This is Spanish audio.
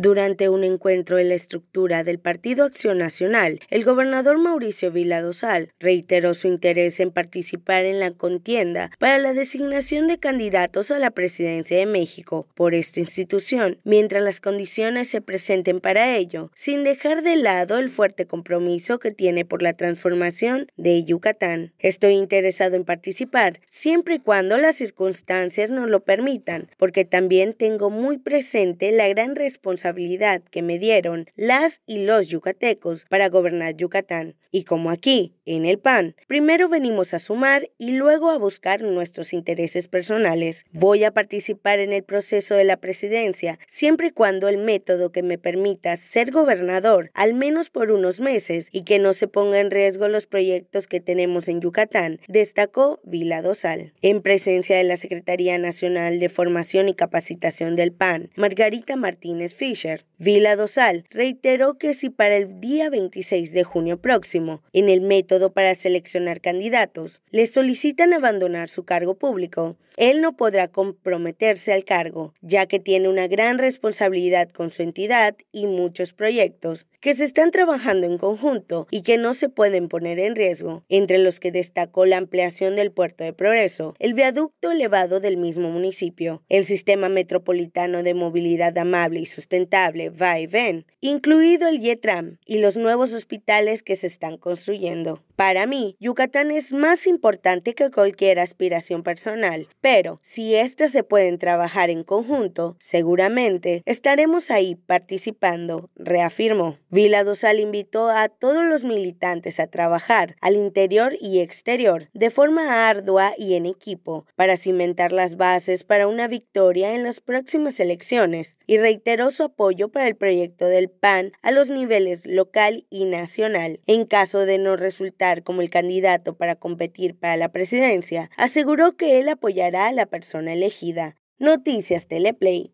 Durante un encuentro en la estructura del Partido Acción Nacional, el gobernador Mauricio Vila Dosal reiteró su interés en participar en la contienda para la designación de candidatos a la presidencia de México por esta institución, mientras las condiciones se presenten para ello, sin dejar de lado el fuerte compromiso que tiene por la transformación de Yucatán. Estoy interesado en participar siempre y cuando las circunstancias nos lo permitan, porque también tengo muy presente la gran responsabilidad habilidad que me dieron las y los yucatecos para gobernar Yucatán. Y como aquí, en el PAN, primero venimos a sumar y luego a buscar nuestros intereses personales. Voy a participar en el proceso de la presidencia siempre y cuando el método que me permita ser gobernador, al menos por unos meses, y que no se ponga en riesgo los proyectos que tenemos en Yucatán, destacó Vila Dosal. En presencia de la Secretaría Nacional de Formación y Capacitación del PAN, Margarita Martínez Fish, Vila Dosal reiteró que si para el día 26 de junio próximo, en el método para seleccionar candidatos, le solicitan abandonar su cargo público, él no podrá comprometerse al cargo, ya que tiene una gran responsabilidad con su entidad y muchos proyectos, que se están trabajando en conjunto y que no se pueden poner en riesgo, entre los que destacó la ampliación del puerto de Progreso, el viaducto elevado del mismo municipio, el sistema metropolitano de movilidad amable y sustentable, va y ven, incluido el YETRAM y los nuevos hospitales que se están construyendo. Para mí, Yucatán es más importante que cualquier aspiración personal, pero si éstas se pueden trabajar en conjunto, seguramente estaremos ahí participando, reafirmó. Vila Dosal invitó a todos los militantes a trabajar al interior y exterior de forma ardua y en equipo para cimentar las bases para una victoria en las próximas elecciones y reiteró su apoyo para el proyecto del PAN a los niveles local y nacional. En caso de no resultar como el candidato para competir para la presidencia, aseguró que él apoyará a la persona elegida. Noticias Teleplay.